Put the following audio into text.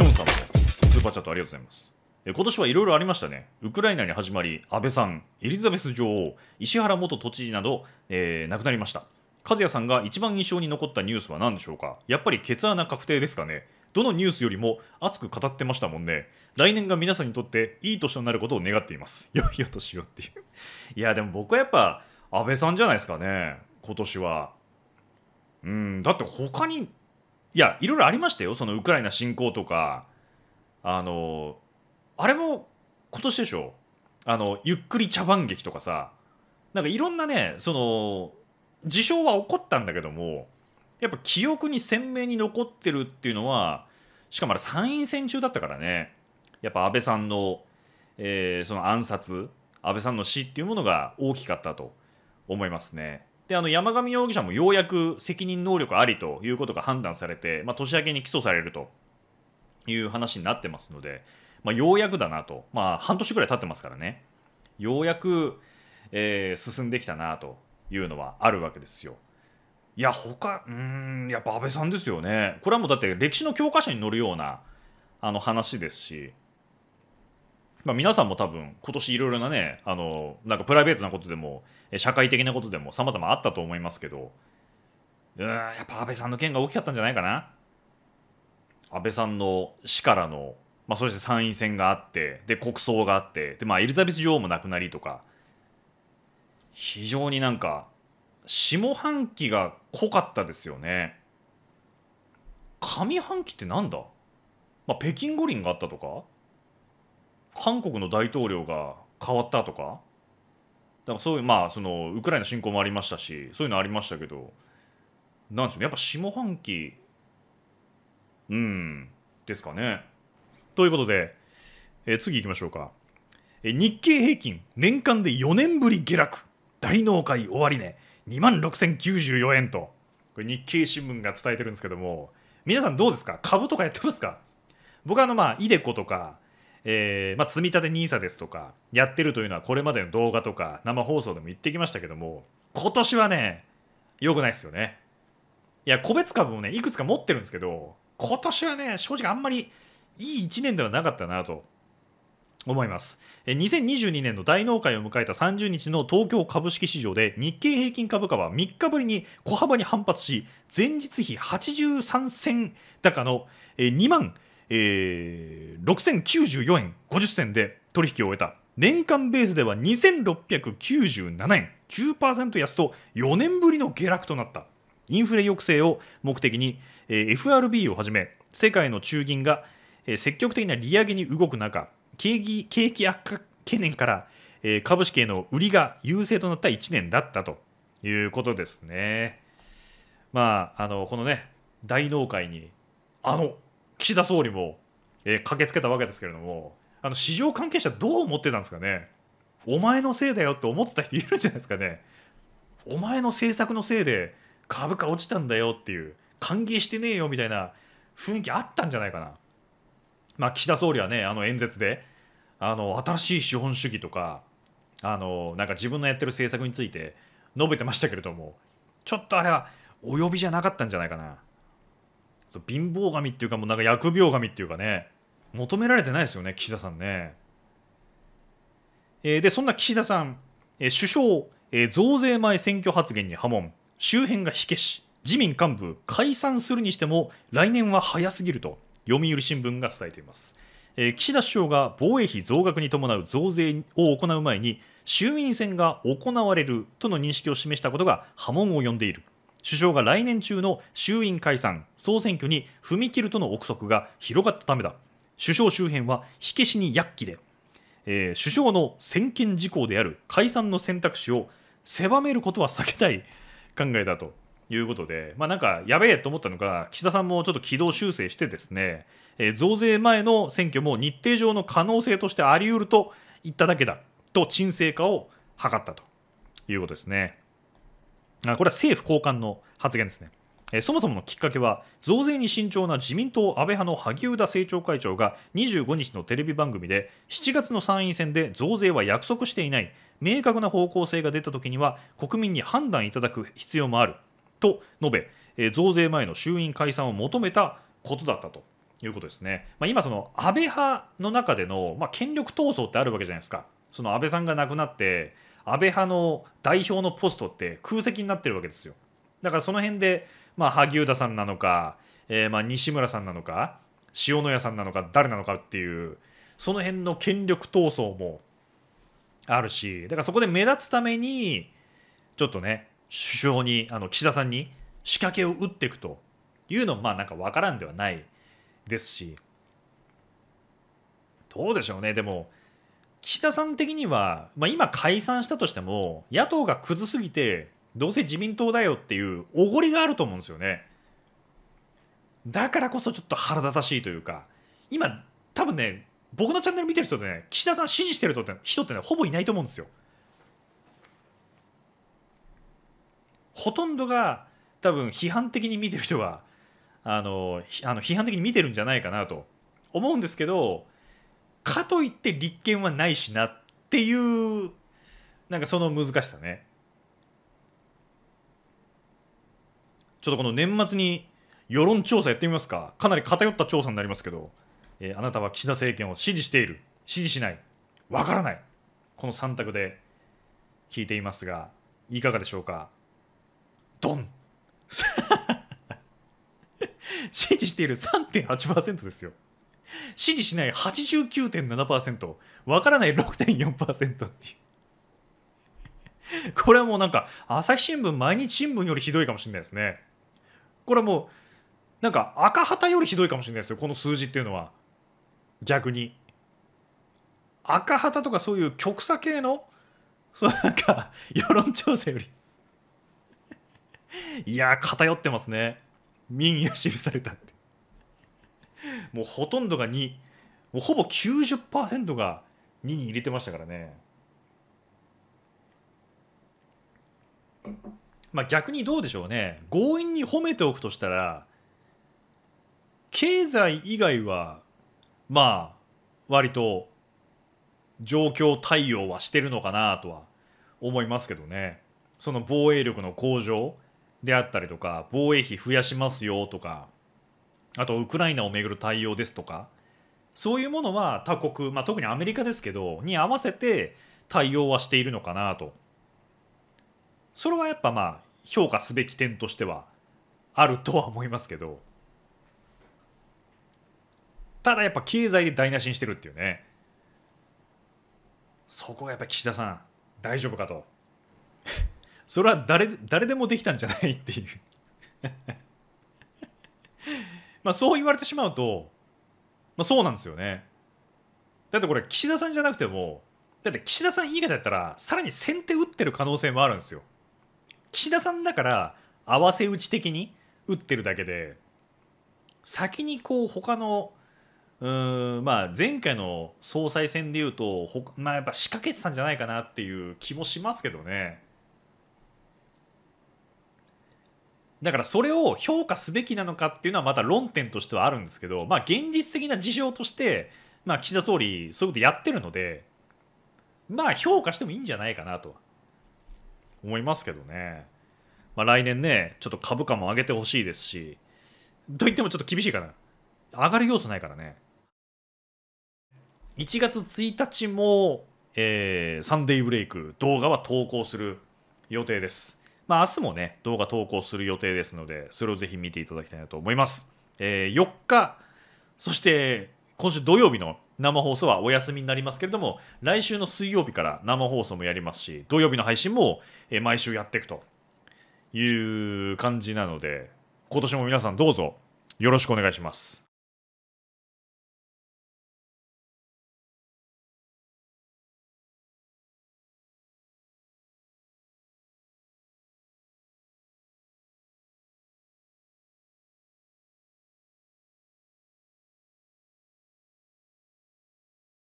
ョンさんもスーパーチャットありがとうございます今年はいろいろありましたね。ウクライナに始まり、安倍さん、エリザベス女王、石原元都知事など、えー、亡くなりました。和也さんが一番印象に残ったニュースは何でしょうかやっぱりケツ穴確定ですかねどのニュースよりも熱く語ってましたもんね。来年が皆さんにとっていい年となることを願っています。よ いよとしようっていう。いや、でも僕はやっぱ安倍さんじゃないですかね。今年は。うん、だって他にいやいろいろありましたよそのウクライナ侵攻とかあのあれも今年でしょあのゆっくり茶番劇とかさなんかいろんなねその事象は起こったんだけどもやっぱ記憶に鮮明に残ってるっていうのはしかもあれ参院選中だったからねやっぱ安倍さんの、えー、その暗殺安倍さんの死っていうものが大きかったと思いますね。であの山上容疑者もようやく責任能力ありということが判断されて、まあ、年明けに起訴されるという話になってますので、まあ、ようやくだなと、まあ、半年ぐらい経ってますからねようやく、えー、進んできたなというのはあるわけですよ。いや他うんやっぱ安倍さんですよねこれはもうだって歴史の教科書に載るようなあの話ですしまあ、皆さんも多分今年いろいろなねあのなんかプライベートなことでも社会的なことでもさまざまあったと思いますけどうんやっぱ安倍さんの件が大きかったんじゃないかな安倍さんの死からの、まあ、そして参院選があってで国葬があってで、まあ、エリザベス女王も亡くなりとか非常になんか下半期が濃かったですよね上半期ってなんだ、まあ、北京五輪があったとか韓国の大統領が変わったとかだからそういうまあそのウクライナ侵攻もありましたしそういうのありましたけどなんでしょうねやっぱ下半期うんですかね。ということで、えー、次行きましょうか、えー、日経平均年間で4年ぶり下落大納会終値、ね、2万6094円とこれ日経新聞が伝えてるんですけども皆さんどうですか株とかやってますか僕はあのまあイデコとかえーまあ、積み立て NISA ですとかやってるというのはこれまでの動画とか生放送でも言ってきましたけども今年はね良くないですよねいや個別株もねいくつか持ってるんですけど今年はね正直あんまりいい1年ではなかったなと思います2022年の大納会を迎えた30日の東京株式市場で日経平均株価は3日ぶりに小幅に反発し前日比83銭高の2万えー、6094円50銭で取引を終えた年間ベースでは2697円9%安と4年ぶりの下落となったインフレ抑制を目的に、えー、FRB をはじめ世界の中銀が、えー、積極的な利上げに動く中景気景気悪化懸念から、えー、株式への売りが優勢となった1年だったということですね。まあ、あのこのね大納会にあの岸田総理も、えー、駆けつけたわけですけれども、あの市場関係者、どう思ってたんですかね、お前のせいだよって思ってた人いるんじゃないですかね、お前の政策のせいで株価落ちたんだよっていう、歓迎してねえよみたいな雰囲気あったんじゃないかな。まあ、岸田総理はね、あの演説で、あの新しい資本主義とか、あのなんか自分のやってる政策について述べてましたけれども、ちょっとあれはお呼びじゃなかったんじゃないかな。そう貧乏神っていうかもうなんか疫病神っていうかね求められてないですよね岸田さんね、えー、でそんな岸田さん、えー、首相、えー、増税前選挙発言に波紋周辺が火消し自民幹部解散するにしても来年は早すぎると読売新聞が伝えています、えー、岸田首相が防衛費増額に伴う増税を行う前に衆院選が行われるとの認識を示したことが波紋を呼んでいる首相が来年中の衆院解散総選挙に踏み切るとの憶測が広がったためだ首相周辺は火消しに躍起で、えー、首相の専権事項である解散の選択肢を狭めることは避けたい考えだということで、まあ、なんかやべえと思ったのが岸田さんもちょっと軌道修正してですね、えー、増税前の選挙も日程上の可能性としてあり得ると言っただけだと沈静化を図ったということですね。これは政府高官の発言ですね。そもそものきっかけは、増税に慎重な自民党安倍派の萩生田政調会長が25日のテレビ番組で、7月の参院選で増税は約束していない、明確な方向性が出たときには、国民に判断いただく必要もあると述べ、増税前の衆院解散を求めたことだったということですね。まあ、今、その安倍派の中での、まあ、権力闘争ってあるわけじゃないですか。その安倍さんが亡くなって安倍派の代表のポストって空席になってるわけですよだからその辺で、まあ、萩生田さんなのか、えー、まあ西村さんなのか塩谷さんなのか誰なのかっていうその辺の権力闘争もあるしだからそこで目立つためにちょっとね首相にあの岸田さんに仕掛けを打っていくというのもまあなんか分からんではないですしどうでしょうねでも岸田さん的には、まあ、今解散したとしても野党がクズすぎてどうせ自民党だよっていうおごりがあると思うんですよねだからこそちょっと腹立たしいというか今多分ね僕のチャンネル見てる人ってね岸田さん支持してる人って人ってねほぼいないと思うんですよほとんどが多分批判的に見てる人はあのあの批判的に見てるんじゃないかなと思うんですけどかといって立憲はないしなっていうなんかその難しさねちょっとこの年末に世論調査やってみますかかなり偏った調査になりますけど、えー、あなたは岸田政権を支持している支持しないわからないこの3択で聞いていますがいかがでしょうかドン 支持している3.8%ですよ支持しない89.7%、わからない6.4%っていう。これはもうなんか、朝日新聞、毎日新聞よりひどいかもしれないですね。これはもう、なんか赤旗よりひどいかもしれないですよ、この数字っていうのは。逆に。赤旗とかそういう極左系の、そうなんか、世論調査よりいや偏ってますね。民意が示されたって。もうほとんどが2もうほぼ90%が2に入れてましたからねまあ逆にどうでしょうね強引に褒めておくとしたら経済以外はまあ割と状況対応はしてるのかなとは思いますけどねその防衛力の向上であったりとか防衛費増やしますよとかあとウクライナをめぐる対応ですとかそういうものは他国、まあ、特にアメリカですけどに合わせて対応はしているのかなとそれはやっぱまあ評価すべき点としてはあるとは思いますけどただやっぱ経済で台無しにしてるっていうねそこがやっぱ岸田さん大丈夫かと それは誰誰でもできたんじゃないっていうまあ、そう言われてしまうと、まあ、そうなんですよねだってこれ岸田さんじゃなくてもだって岸田さん以外だったらさらに先手打ってる可能性もあるんですよ岸田さんだから合わせ打ち的に打ってるだけで先にこう他のうんまあ前回の総裁選でいうとまあやっぱ仕掛けてたんじゃないかなっていう気もしますけどね。だからそれを評価すべきなのかっていうのはまた論点としてはあるんですけど、まあ、現実的な事情として、まあ、岸田総理そういうことやってるのでまあ評価してもいいんじゃないかなと思いますけどね、まあ、来年ねちょっと株価も上げてほしいですしといってもちょっと厳しいかな上がる要素ないからね1月1日も、えー、サンデーブレイク動画は投稿する予定ですまあ、明日もね、動画投稿する予定ですので、それをぜひ見ていただきたいなと思います。えー、4日、そして今週土曜日の生放送はお休みになりますけれども、来週の水曜日から生放送もやりますし、土曜日の配信も毎週やっていくという感じなので、今年も皆さんどうぞよろしくお願いします。